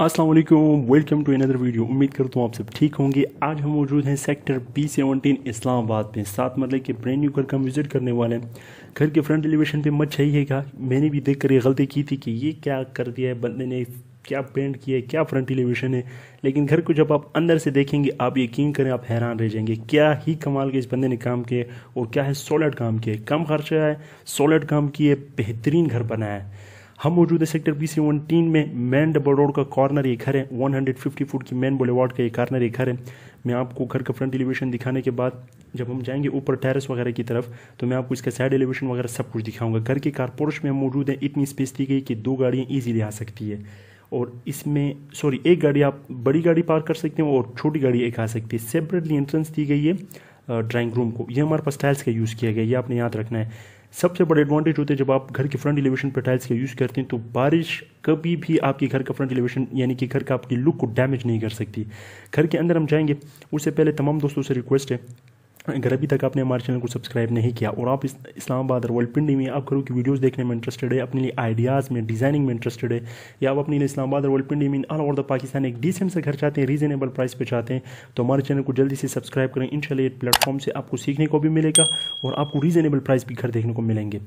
अस्सलाम वालेकुम welcome to another video उम्मीद करता हूँ आप सब ठीक होंगे आज हम मौजूद हैं सेक्टर बी सेवनटीन इस्लामाबाद में साथ मतलब कि ब्रांड न्यू घर का विज़िट करने वाले हैं घर के फ्रंट एलिवेशन पे मत चाहिएगा मैंने भी देख कर ये गलती की थी कि ये क्या कर दिया है बंदे ने क्या पेंट किया है क्या फ्रंट एलिवेशन है लेकिन घर को जब आप अंदर से देखेंगे आप यकीन करें आप हैरान रह जाएंगे क्या ही कमाल के इस बंदे ने काम किया और क्या है सॉलिड काम किया कम खर्चा है सॉलिड काम किए बेहतरीन घर बनाया है हम मौजूद है सेक्टर बी सी में मैन डबल रोड का कॉर्नर ये घर है 150 फुट की मैन वार्ड का ये कॉर्नर ये घर है मैं आपको घर का फ्रंट एलिवेशन दिखाने के बाद जब हम जाएंगे ऊपर टेरेस वगैरह की तरफ तो मैं आपको इसका साइड एलिवेशन वगैरह सब कुछ दिखाऊंगा घर के कारपोर्च में मौजूद है इतनी स्पेस दी गई कि दो गाड़ियाँ ईजीली आ सकती है और इसमें सॉरी एक गाड़ी आप बड़ी गाड़ी पार्क कर सकते हैं और छोटी गाड़ी एक आ सकती है सेपरेटली एंट्रेंस दी गई है ड्राइंग रूम को ये हमारे पास टाइल्स का यूज़ किया गया ये आपने याद रखना है सबसे बड़े एडवांटेज होते हैं जब आप घर के फ्रंट एलिवेशन पर टाइल्स का यूज़ करते हैं तो बारिश कभी भी आपके घर का फ्रंट एलिवेशन यानी कि घर का आपकी लुक को डैमेज नहीं कर सकती घर के अंदर हम जाएंगे उससे पहले तमाम दोस्तों से रिक्वेस्ट है अगर अभी तक आपने हमारे चैनल को सब्सक्राइब नहीं किया और आप इस इस्लामाबाद और वर्ल्डपिंडी में आप घरों की वीडियोस देखने में इंटरेस्टेड है अपने लिए आइडियाज़ में डिज़ाइनिंग में इंटरेस्टेड है या आप अपने लिए इस्लामाबाद और वर्ल्डपिंडी में ऑल ओवर द पाकिस्तान एक डिसेंट से घर चाहते हैं रीजनेबल प्राइस पर चाहते हैं तो हमारे चैनल को जल्दी से सब्सक्राइब करें इन प्लेटफॉर्म से आपको सीखने को भी मिलेगा और आपको रीजनेबल प्राइस भी घर देखने को मिलेंगे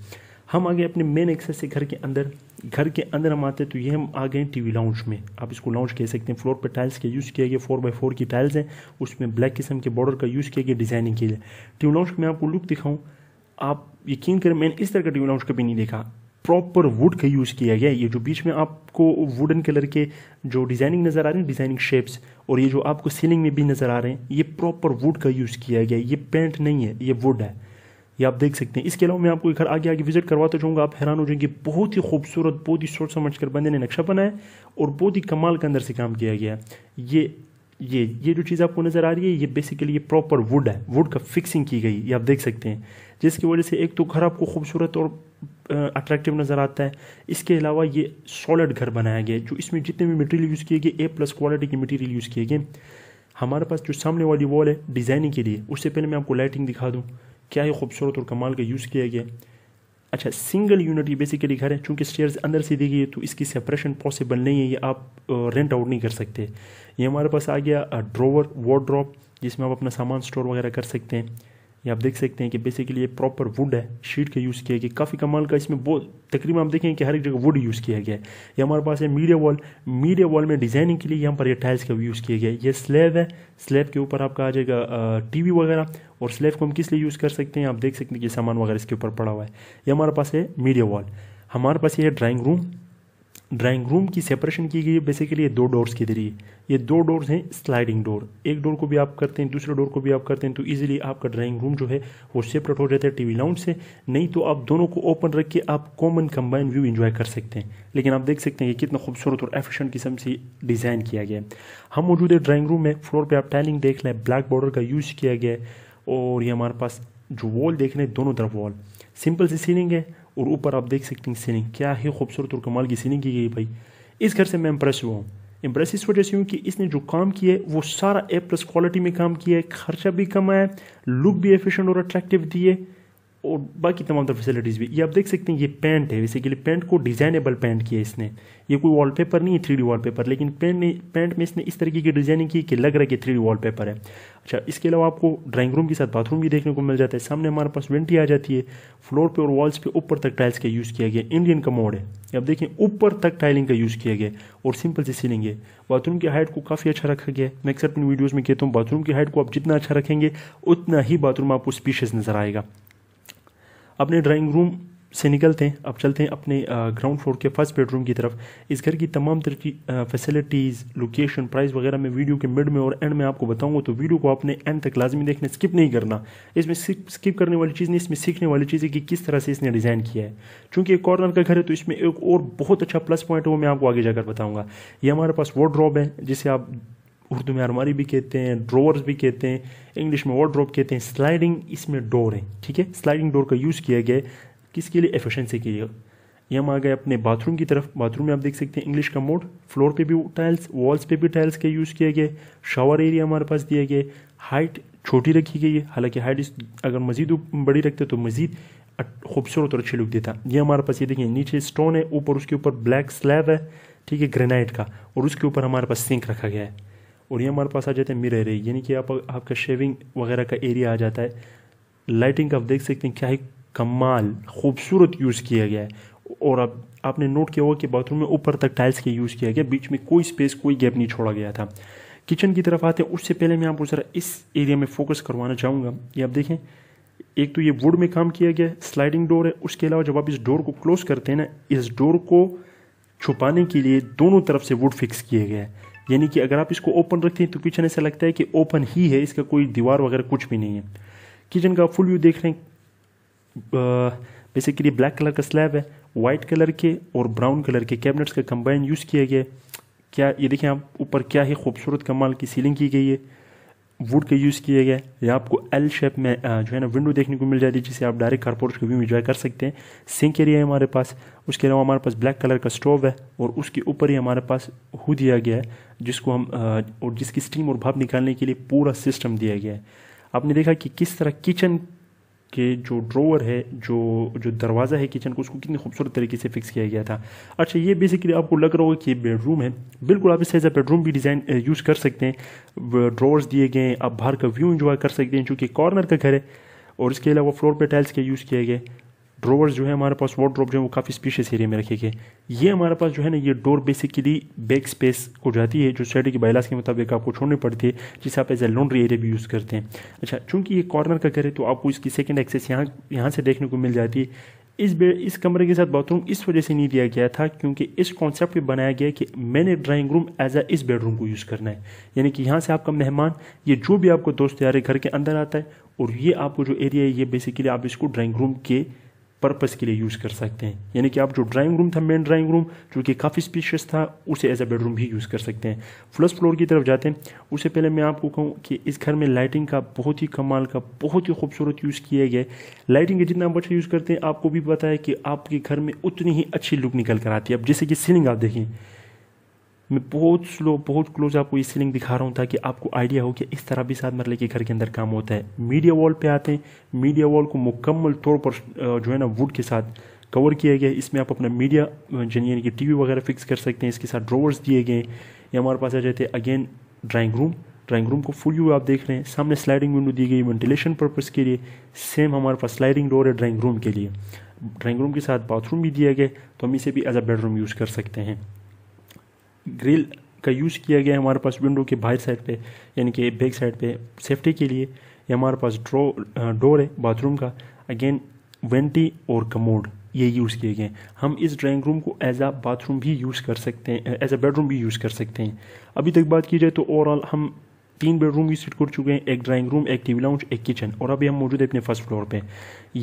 हम आ गए अपने मेन एक्सेस से घर के अंदर घर के अंदर हम आते हैं तो ये हम आ गए टीवी लाउंज में आप इसको लाउंज कह सकते हैं फ्लोर पर टाइल्स के यूज़ किया गया फोर बाई फोर की टाइल्स हैं उसमें ब्लैक किस्म के बॉर्डर का यूज़ किया गया डिज़ाइनिंग के लिए टीवी लाउंज में आपको लुक दिखाऊँ आप यकीन करें मैंने इस तरह का टीवी लाउंज कभी नहीं देखा प्रॉपर वुड का यूज़ किया गया ये जो बीच में आपको वुडन कलर के जो डिज़ाइनिंग नज़र आ रहे हैं डिज़ाइनिंग शेप्स और ये जो आपको सीलिंग में भी नज़र आ रहे हैं ये प्रॉपर वुड का यूज़ किया गया ये पेंट नहीं है ये वुड है ये आप देख सकते हैं इसके अलावा मैं आपको एक घर आगे आगे विजिट करवाता जाऊँगा आप हैरान हो जाएंगे बहुत ही खूबसूरत बहुत ही सोच समझ कर बंदे ने नक्शा बनाया और बहुत ही कमाल के अंदर से काम किया गया ये ये ये जो चीज़ आपको नज़र आ रही है ये बेसिकली ये प्रॉपर वुड है वुड का फिक्सिंग की गई ये आप देख सकते हैं जिसकी वजह से एक तो घर आपको खूबसूरत और अट्रैक्टिव नज़र आता है इसके अलावा ये सॉलिड घर बनाया गया जो इसमें जितने भी मटेरियल यूज़ किए गए ए प्लस क्वालिटी के मटेरियल यूज़ किए गए हमारे पास जो सामने वाली वॉल है डिज़ाइनिंग के लिए उससे पहले मैं आपको लाइटिंग दिखा दूँ क्या ही खूबसूरत और कमाल का यूज़ किया गया अच्छा सिंगल यूनिट ये बेसिकली घर है चूँकि स्टेयर्स अंदर से दी गई है तो इसकी सेपरेशन पॉसिबल नहीं है ये आप रेंट आउट नहीं कर सकते ये हमारे पास आ गया ड्रोवर वॉड्रॉप जिसमें आप अपना सामान स्टोर वगैरह कर सकते हैं ये आप देख सकते हैं कि बेसिकली ये प्रॉपर वुड है शीट का यूज़ किया गया काफ़ी कमाल का इसमें बहुत तकरीबन आप देखें कि हर एक जगह वुड यूज़ किया गया है ये हमारे पास है मीडिया वॉल मीडिया वॉल में डिज़ाइनिंग के लिए यहाँ पर ये टाइल्स का यूज़ किया गया है ये स्लेब है स्लेब के ऊपर आपका आ जाएगा टी वगैरह और स्लेब को हम किस लिए यूज़ कर सकते हैं आप देख सकते हैं कि सामान वगैरह इसके ऊपर पड़ा हुआ है ये हमारे पास है मीडिया वॉल हमारे पास ये है ड्राइंग रूम ड्राइंग रूम की सेपरेशन की गई है बेसिकली ये दो डोर्स के जरिए ये दो डोर्स हैं स्लाइडिंग डोर एक डोर को भी आप करते हैं दूसरे डोर को भी आप करते हैं तो इजीली आपका ड्राइंग रूम जो है वो सेपरेट हो जाता है टीवी लाउंज से नहीं तो आप दोनों को ओपन रख के आप कॉमन कंबाइन व्यू इन्जॉय कर सकते हैं लेकिन आप देख सकते हैं कि कितना खूबसूरत और एफिशेंट किस्म से डिज़ाइन किया गया है हम मौजूद है ड्राइंग रूम में फ्लोर पर आप टाइलिंग देख लें ब्लैक बॉर्डर का यूज़ किया गया है और ये हमारे पास जो वॉल देख रहे हैं दोनों तरफ वॉल सिंपल सी सीलिंग है और ऊपर आप देख सकते हैं सीनिंग क्या ही खूबसूरत और कमाल की सीनिंग की गई भाई इस घर से मैं इंप्रेस हुआ हूँ इम्प्रेस इस वजह से हूँ कि इसने जो काम किया है वो सारा ए प्लस क्वालिटी में काम किया है खर्चा भी कम आया लुक भी एफिशेंट और अट्रैक्टिव दिए और बाकी तमाम तरह फैसिलिटीज़ भी ये आप देख सकते हैं ये पेंट है बेसिकली पेंट को डिज़ाइनेबल पेंट किया इसने ये कोई वॉलपेपर नहीं है थ्री वॉलपेपर लेकिन पेंट ने पेंट में इसने इस तरीके की डिज़ाइनिंग की कि लग रहा है कि थ्री वॉलपेपर है अच्छा इसके अलावा आपको ड्राइंग रूम के साथ बाथरूम भी देखने को मिल जाता है सामने हमारे पास वेंटी आ जाती है फ्लोर पर और वॉल्स पर ऊपर तक टाइल्स का यूज़ किया गया इंडियन का मोड है आप देखें ऊपर तक टाइलिंग का यूज़ किया गया और सिंपल से सीलिंग है बाथरूम की हाइट को काफ़ी अच्छा रखा गया मैं अक्सर अपनी वीडियोज़ में कहता हूँ बाथरूम की हाइट को आप जितना अच्छा रखेंगे उतना ही बाथरूम आपको स्पीशियस नज़र आएगा अपने ड्राइंग रूम से निकलते हैं अब चलते हैं अपने ग्राउंड फ्लोर के फर्स्ट बेडरूम की तरफ इस घर की तमाम तरह की फैसिलिटीज़ लोकेशन प्राइस वगैरह मैं वीडियो के मिड में और एंड में आपको बताऊंगा तो वीडियो को आपने एंड तक लाजमी देखना स्किप नहीं करना इसमें स्किप करने वाली चीज़ नहीं इसमें सीखने वाली चीज़ है कि किस तरह से इसने डिज़ाइन किया है चूँकि एक कॉर्नर का घर है तो इसमें एक और बहुत अच्छा प्लस पॉइंट है वो मैं आपको आगे जाकर बताऊँगा ये हमारे पास वो ड्रॉप है जिसे आप उर्दू में आरमारी भी कहते हैं ड्रोवर्स भी कहते हैं इंग्लिश में वार्ड्रोप कहते हैं स्लाइडिंग इसमें डोर है ठीक है स्लाइडिंग डोर का यूज़ किया गया है किसके लिए एफिशेंसी के लिए ये हम आ गए अपने बाथरूम की तरफ बाथरूम में आप देख सकते हैं इंग्लिश का मोड फ्लोर पे भी टाइल्स वॉल्स पे भी टाइल्स के यूज़ किया गया शावर एरिया हमारे पास दिया गया हाइट छोटी रखी गई है हालांकि हाइट अगर मजीद बड़ी रखते तो मजीद खूबसूरत और अच्छी लुक देता ये हमारे पास ये देखिए नीचे स्टोन है ऊपर उसके ऊपर ब्लैक स्लैब है ठीक है ग्रेनाइट का और उसके ऊपर हमारे पास सिंक रखा गया है और ये हमारे पास आ जाते हैं मिरर एरिया यानी कि आप आपका शेविंग वगैरह का एरिया आ जाता है लाइटिंग का आप देख सकते हैं क्या ही कमाल खूबसूरत यूज़ किया गया है और अब आपने नोट किया होगा कि बाथरूम में ऊपर तक टाइल्स के यूज़ किया गया बीच में कोई स्पेस कोई गैप नहीं छोड़ा गया था किचन की तरफ आते हैं उससे पहले मैं आपको ज़रा इस एरिया में फोकस करवाना चाहूँगा ये आप देखें एक तो ये वुड में काम किया गया स्लाइडिंग डोर है उसके अलावा जब आप इस डोर को क्लोज़ करते हैं ना इस डोर को छुपाने के लिए दोनों तरफ से वुड फिक्स किए गए है यानी कि अगर आप इसको ओपन रखते हैं तो किचन ऐसा लगता है कि ओपन ही है इसका कोई दीवार वगैरह कुछ भी नहीं है किचन का फुल व्यू देख रहे हैं बेसिकली ब्लैक कलर का स्लैब है वाइट कलर के और ब्राउन कलर के कैबिनेट्स का कंबाइन यूज़ किया गया है क्या ये देखें आप ऊपर क्या ही खूबसूरत कमाल की सीलिंग की गई है वुड के यूज़ किए गए या आपको एल शेप में जो है ना विंडो देखने को मिल जाती है जिसे आप डायरेक्ट कारपोर्ट के व्यू इंजॉय कर सकते हैं सिंक एरिया है हमारे पास उसके अलावा हमारे पास ब्लैक कलर का स्टोव है और उसके ऊपर ही हमारे पास हु दिया गया है जिसको हम और जिसकी स्टीम और भाप निकालने के लिए पूरा सिस्टम दिया गया है आपने देखा कि किस तरह किचन के जो ड्रोवर है जो जो दरवाज़ा है किचन को उसको कितने खूबसूरत तरीके से फिक्स किया गया था अच्छा ये बेसिकली आपको लग रहा होगा कि ये बेडरूम है बिल्कुल आप इस एज बेडरूम भी डिज़ाइन यूज़ कर सकते हैं ड्रोवर्स दिए गए आप बाहर का व्यू इन्जॉय कर सकते हैं चूँकि कॉर्नर का घर है और इसके अलावा फ्लोर पर टाइल्स के यूज़ किए गए ड्रोवर्स जो है हमारे पास ड्रॉप जो है वो काफ़ी स्पेशियस एरिया में रखे गए ये हमारे पास जो है ना ये डोर बेसिकली बैक स्पेस को जाती है जो सोसाइटी की बायलास के मुताबिक आपको छोड़नी पड़ती है जिसे आप एज ए लॉन्ड्री एरिया भी यूज़ करते हैं अच्छा चूंकि ये कॉर्नर का घर है तो आपको इसकी सेकेंड एक्सेस यहाँ यहाँ से देखने को मिल जाती है इस बेड इस कमरे के साथ बाथरूम इस वजह से नहीं दिया गया था क्योंकि इस कॉन्सेप्ट पे बनाया गया कि मैंने ड्राइंग रूम एज अ इस बेडरूम को यूज़ करना है यानी कि यहाँ से आपका मेहमान ये जो भी आपको दोस्त यार घर के अंदर आता है और ये आपको जो एरिया है ये बेसिकली आप इसको ड्राइंग रूम के पर्पज़ के लिए यूज़ कर सकते हैं यानी कि आप जो ड्राइंग रूम था मेन ड्राइंग रूम जो कि काफ़ी स्पेशियस था उसे एज अ बेडरूम भी यूज़ कर सकते हैं फर्स्ट फ्लोर की तरफ जाते हैं उससे पहले मैं आपको कहूँ कि इस घर में लाइटिंग का बहुत ही कमाल का बहुत ही खूबसूरत यूज़ किया गया है लाइटिंग का जितना आप अच्छा यूज़ करते हैं आपको भी पता है कि आपके घर में उतनी ही अच्छी लुक निकल कर आती है अब जैसे कि सीलिंग आप देखें मैं बहुत स्लो बहुत क्लोज आपको ये सीलिंग दिखा रहा हूँ ताकि आपको आइडिया हो कि इस तरह भी साथ मरले मतलब के घर के अंदर काम होता है मीडिया वॉल पे आते हैं मीडिया वॉल को मुकम्मल तौर पर जो है ना वुड के साथ कवर किया गया इसमें आप अपना मीडिया यानी कि वी वगैरह फिक्स कर सकते हैं इसके साथ ड्रोवर्स दिए गए या हमारे पास आ जाते हैं again drawing room drawing room को फुल यू आप देख रहे हैं सामने स्लाइडिंग विंडो दी गई वेंटिलेशन पर्पज़ के लिए सेम हमारे पास स्लाइडिंग डोर है ड्राइंग रूम के लिए ड्राइंग रूम के साथ बाथरूम भी दिया गया तो हम इसे भी एज अ बेडरूम यूज़ कर सकते हैं ग्रिल का यूज़ किया गया है हमारे पास विंडो के बाहर साइड पे यानी कि बैक साइड पे सेफ्टी के लिए ये हमारे पास ड्रो डोर है बाथरूम का अगेन वेंटी और कमोड ये यूज़ किए गए हैं हम इस ड्राइंग रूम को एज अ बाथरूम भी यूज़ कर सकते हैं एज अ बेडरूम भी यूज़ कर सकते हैं अभी तक बात की जाए तो ओवरऑल हम तीन बेडरूम की सीट कर चुके हैं एक ड्राइंग रूम एक टीवी लाउंज एक किचन और अभी हम मौजूद है अपने फर्स्ट फ्लोर पे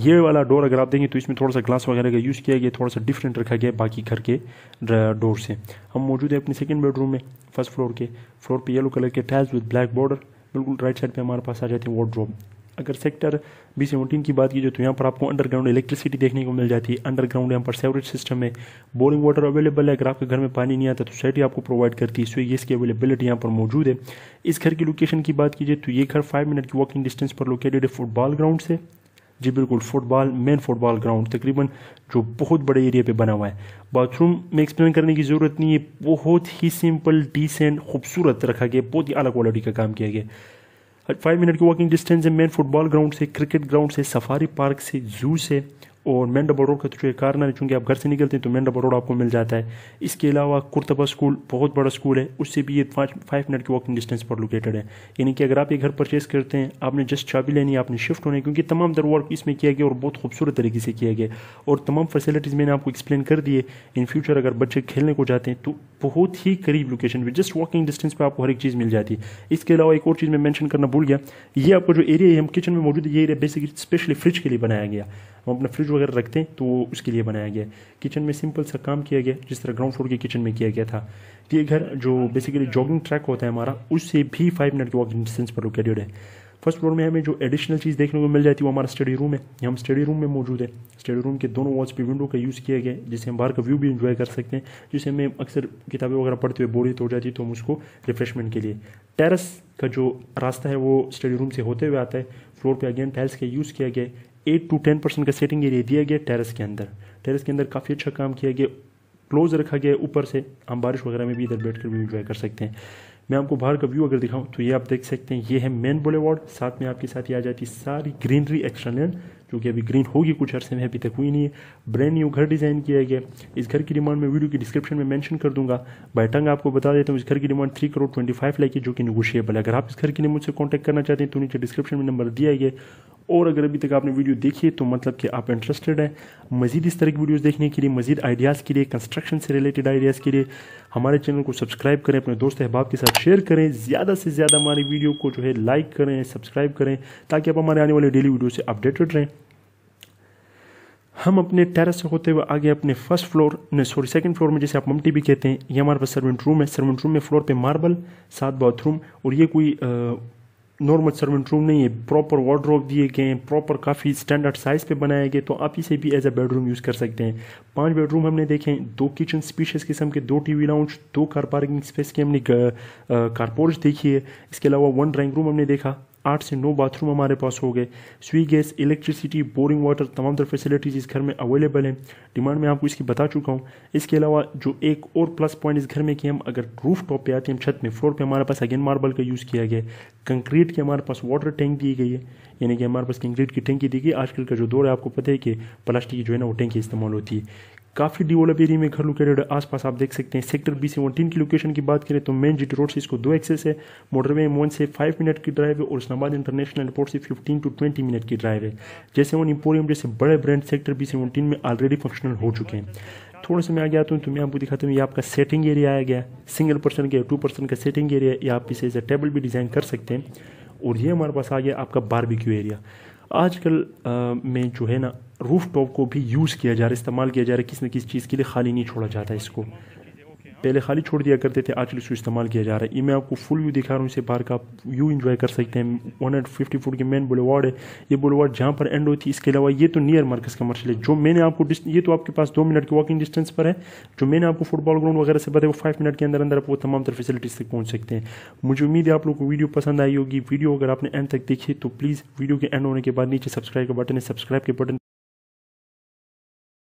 ये वाला डोर अगर आप देंगे तो इसमें थोड़ा सा ग्लास वगैरह का यूज़ किया गया थोड़ा सा डिफरेंट रखा गया बाकी घर के डोर से हम मौजूद है अपने सेकेंड बेडरूम में फर्स्ट फ्लोर के फ्लोर पर येलो कलर के टाइल्स विद ब्लैक बॉर्डर बिल्कुल राइट साइड पर हमारे पास आ जाते हैं वॉड्रॉप अगर सेक्टर बी सेवनटीन की बात की जाए तो यहाँ पर आपको अंडरग्राउंड इलेक्ट्रिसिटी देखने को मिल जाती है अंडरग्राउंड यहाँ पर सेवरेज सिस्टम है बोरिंग वाटर अवेलेबल है अगर आपके घर में पानी नहीं आता तो सोसाइटी आपको प्रोवाइड करती है सो ये इसकी अवेलेबिलिटी यहाँ पर मौजूद है इस घर की लोकेशन की बात कीजिए तो ये घर फाइव मिनट की वॉकिंग डिस्टेंस पर लोकेटेड है फुटबॉल ग्राउंड से जी बिल्कुल फुटबॉल मेन फुटबॉल ग्राउंड तकरीबन जो बहुत बड़े एरिया पे बना हुआ है बाथरूम में एक्सप्लेन करने की ज़रूरत नहीं है बहुत ही सिंपल डिसेंट खूबसूरत रखा गया बहुत ही अलग क्वालिटी का काम किया गया फाइव मिनट की वॉकिंग डिस्टेंस है मेन फुटबॉल ग्राउंड से क्रिकेट ग्राउंड से सफारी पार्क से जू से और डबल रोड का तो जो कारना है चूँकि आप घर से निकलते हैं तो डबल रोड आपको मिल जाता है इसके अलावा कुर्तबा स्कूल बहुत बड़ा स्कूल है उससे भी ये पाँच फाइव मिनट की वॉकिंग डिस्टेंस पर लोकेटेड है यानी कि अगर आप ये घर परचेस करते हैं आपने जस्ट चाबी लेनी है आपने शिफ्ट होने क्योंकि तमाम दर वर्क इसमें किया गया और बहुत खूबसूरत तरीके से किया गया और तमाम फैसिलिटीज़ मैंने आपको एक्सप्लेन कर दिए इन फ्यूचर अगर बच्चे खेलने को जाते हैं तो बहुत ही करीब लोकेशन पर जस्ट वॉकिंग डिस्टेंस पर आपको हर एक चीज़ मिल जाती है इसके अलावा एक और चीज़ मैं मैंशन करना भूल गया ये आपको जो एरिया है हम किचन में मौजूद है ये एरिया बेसिकली स्पेशली फ्रिज के लिए बनाया गया हम अपना फ्रिज वगैरह रखते हैं तो वो उसके लिए बनाया गया किचन में सिंपल सा काम किया गया जिस तरह ग्राउंड फ्लोर के किचन में किया गया था तो ये घर जो बेसिकली जॉगिंग ट्रैक होता है हमारा उससे भी फाइव मिनट के वॉकिंग डिस्टेंस पर लोकेटेड है फर्स्ट फ्लोर में हमें जो एडिशनल चीज़ देखने को मिल जाती है वो हमारा स्टडी रूम है ये हम स्टडी रूम में मौजूद है स्टडी रूम के दोनों वॉल्स पे विंडो का यूज़ किया गया है जिससे हम बाहर का व्यू भी एंजॉय कर सकते हैं जिससे हमें अक्सर किताबें वगैरह पढ़ते हुए बोरियत हो जाती है तो हम उसको रिफ्रेशमेंट के लिए टेरस का जो रास्ता है वो स्टडी रूम से होते हुए आता है फ्लोर पर अगेन टाइल्स का यूज़ किया गया एट टू टेन परसेंट का सेटिंग एरिया दिया गया टेरेस के अंदर टेरेस के अंदर काफ़ी अच्छा काम किया गया क्लोज रखा गया ऊपर से हम बारिश वगैरह में भी इधर बैठ कर भी इंजॉय कर सकते हैं मैं आपको बाहर का व्यू अगर दिखाऊं तो ये आप देख सकते हैं ये है मेन बोले साथ में आपके साथ ही आ जाती है सारी ग्रीनरी एक्स्ट्रा लैंड जो कि अभी ग्रीन होगी कुछ अरसे में अभी तक हुई नहीं है ब्रांड न्यू घर डिज़ाइन किया गया इस घर की डिमांड मैं वीडियो की डिस्क्रिप्शन में मेंशन कर दूंगा बाई आपको बता देता हूँ इस घर की demand three crore twenty five lakh है जो कि निगोशियबल है अगर आप इस घर के लिए मुझसे कॉन्टैक्ट करना चाहते हैं तो नीचे डिस्क्रिप्शन में नंबर दिया गया और अगर अभी तक आपने वीडियो देखी है तो मतलब कि आप इंटरेस्टेड हैं मजीद इस तरह की वीडियोस देखने के लिए मजीद आइडियाज़ के लिए कंस्ट्रक्शन से रिलेटेड आइडियाज़ के लिए हमारे चैनल को सब्सक्राइब करें अपने दोस्त अहबाब के साथ शेयर करें ज़्यादा से ज़्यादा हमारी वीडियो को जो है लाइक करें सब्सक्राइब करें ताकि आप हमारे आने वाले डेली वीडियो से अपडेटेड रहें हम अपने टेरेस से होते हुए आगे अपने फर्स्ट फ्लोर ने सॉरी सेकंड फ्लोर में जैसे आप ममटी भी कहते हैं ये हमारे पास सर्वेंट रूम है सर्वेंट रूम में फ्लोर पे मार्बल साथ बाथरूम और ये कोई नॉर्मल सर्वेंट रूम नहीं है प्रॉपर वार्ड्रोब दिए गए हैं प्रॉपर काफ़ी स्टैंडर्ड साइज़ पे बनाए गए तो आप इसे भी एज अ बेडरूम यूज़ कर सकते हैं पांच बेडरूम हमने देखे दो किचन स्पीशियस किस्म के दो टीवी लाउंज दो कार पार्किंग स्पेस की हमने कारपोर्च देखी है इसके अलावा वन ड्राइंग रूम हमने देखा आठ से नौ बाथरूम हमारे पास हो गए स्वी गैस इलेक्ट्रिसिटी बोरिंग वाटर तमाम तरह फैसिलिटीज़ इस घर में अवेलेबल हैं डिमांड में आपको इसकी बता चुका हूँ इसके अलावा जो एक और प्लस पॉइंट इस घर में कि हम अगर रूफ टॉप पर आते हैं छत में फ्लोर पे हमारे पास अगेन मार्बल का यूज़ किया गया कंक्रीट के हमारे पास वाटर टैंक दी गई है यानी कि हमारे पास कंक्रीट की टैंकी दी गई आजकल का जो दौर है आपको पता है कि प्लास्टिक की जो है ना वो टैंकी इस्तेमाल होती है काफ़ी डेवलप एरिया में घर लोकेटेड है आसपास आप देख सकते हैं सेक्टर बी से वन की लोकेशन की बात करें तो मेन जी रोड से इसको दो एक्सेस है मोटरवे वन से फाइव मिनट की ड्राइव है और इस्लामाबाद इंटरनेशनल एयरपोर्ट से फिफ्टीन टू ट्वेंटी मिनट की ड्राइव है जैसे वन इम्पोरियम जैसे बड़े ब्रांड सेक्टर बी से में ऑलरेडी फंक्शनल हो चुके हैं थोड़ा सा मैं आगे आता हूँ तो मैं आपको दिखाता हूँ ये आपका सेटिंग एरिया आ गया सिंगल पर्सन का टू पर्सन का सेटिंग एरिया या आप इसे एज ए टेबल भी डिज़ाइन कर सकते हैं और ये हमारे पास आ गया आपका बारबेक्यू एरिया आजकल में जो है ना रूफ टॉप को भी यूज़ किया जा रहा है इस्तेमाल किया जा रहा है किस न किस चीज़ के लिए खाली नहीं छोड़ा जाता इसको पहले खाली छोड़ दिया करते थे आजकल इसको इस्तेमाल किया जा रहा है ये मैं आपको फुल व्यू दिखा रहा हूँ इसे बाहर का व्यू इन्जॉय कर सकते हैं वन हंड्रेड फिफ्टी फुट के मेन बुलेवार्ड है ये बुलेवार्ड जहाँ पर एंड होती है इसके अलावा ये तो नियर मार्केस कमर्शियल है जो मैंने आपको ये तो आपके पास दो मिनट की वॉकिंग डिस्टेंस पर है जो मैंने आपको फुटबॉल ग्राउंड वगैरह से बताया वो फाइव मिनट के अंदर अंदर आप तमाम तरह फैसिलिटीज़ तक पहुँच सकते हैं मुझे उम्मीद है आप लोग को वीडियो पसंद आई होगी वीडियो अगर आपने एंड तक देखी तो प्लीज़ वीडियो के एंड होने के बाद नीचे सब्सक्राइब का बटन है सब्सक्राइब के बटन